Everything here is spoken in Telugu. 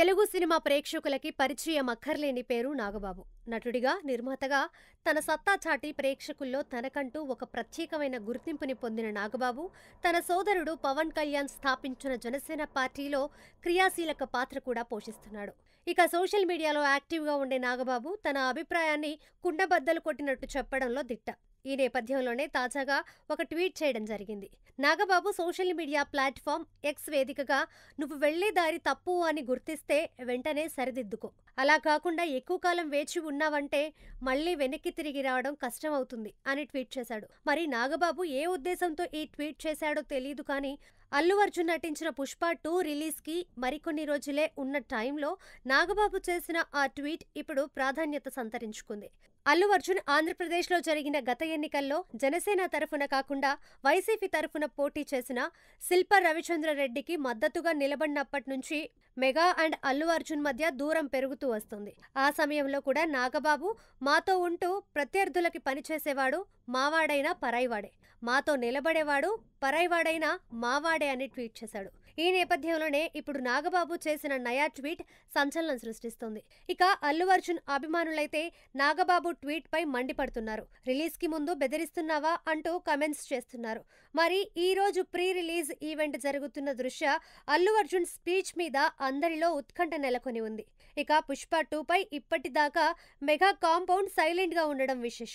తెలుగు సినిమా ప్రేక్షకులకి పరిచయం అక్కర్లేని పేరు నాగబాబు నటుడిగా నిర్మాతగా తన సత్తా చాటి ప్రేక్షకుల్లో తనకంటూ ఒక ప్రత్యేకమైన గుర్తింపుని పొందిన నాగబాబు తన సోదరుడు పవన్ కళ్యాణ్ స్థాపించిన జనసేన పార్టీలో క్రియాశీలక పాత్ర కూడా పోషిస్తున్నాడు ఇక సోషల్ మీడియాలో యాక్టివ్గా ఉండే నాగబాబు తన అభిప్రాయాన్ని కుండబద్దలు కొట్టినట్టు చెప్పడంలో దిట్ట ఈ నేపథ్యంలోనే తాజాగా ఒక ట్వీట్ చేయడం జరిగింది Nagababu social media platform X వేదికగా నువ్వు వెళ్లే దారి తప్పు అని గుర్తిస్తే వెంటనే సరిదిద్దుకో అలా కాకుండా ఎక్కువ కాలం వేచి ఉన్న ఉన్నావంటే మళ్ళీ వెనక్కి తిరిగి రావడం కష్టమవుతుంది అని ట్వీట్ చేశాడు మరి నాగబాబు ఏ ఉద్దేశంతో ఈ ట్వీట్ చేశాడో తెలియదు కానీ అల్లు అర్జున్ నటించిన పుష్ప టూ రిలీజ్కి మరికొన్ని రోజులే ఉన్న టైంలో నాగబాబు చేసిన ఆ ట్వీట్ ఇప్పుడు ప్రాధాన్యత సంతరించుకుంది అల్లు అర్జున్ ఆంధ్రప్రదేశ్లో జరిగిన గత ఎన్నికల్లో జనసేన తరఫున కాకుండా వైసీపీ తరఫున పోటీ చేసిన శిల్ప రవిచంద్రరెడ్డికి మద్దతుగా నిలబడినప్పటి నుంచి మెగా అండ్ అల్లు అర్జున్ మధ్య దూరం పెరుగుతూ వస్తుంది ఆ సమయంలో కూడా నాగబాబు మాతో ఉంటూ ప్రత్యర్థులకి పనిచేసేవాడు మావాడైనా పరాయివాడే మాతో నిలబడేవాడు పరైవాడైనా మావాడే అని ట్వీట్ చేశాడు ఈ నేపథ్యంలోనే ఇప్పుడు నాగబాబు చేసిన నయా ట్వీట్ సంచలనం సృష్టిస్తోంది ఇక అల్లు అర్జున్ అభిమానులైతే నాగబాబు ట్వీట్ పై మండిపడుతున్నారు రిలీజ్ కి ముందు బెదిరిస్తున్నావా అంటూ కమెంట్స్ చేస్తున్నారు మరి ఈ రోజు ప్రీ రిలీజ్ ఈవెంట్ జరుగుతున్న దృశ్య అల్లు అర్జున్ స్పీచ్ మీద అందరిలో ఉత్కంఠ నెలకొని ఉంది ఇక పుష్ప టూ పై ఇప్పటిదాకా మెగా కాంపౌండ్ సైలెంట్ గా ఉండడం విశేషం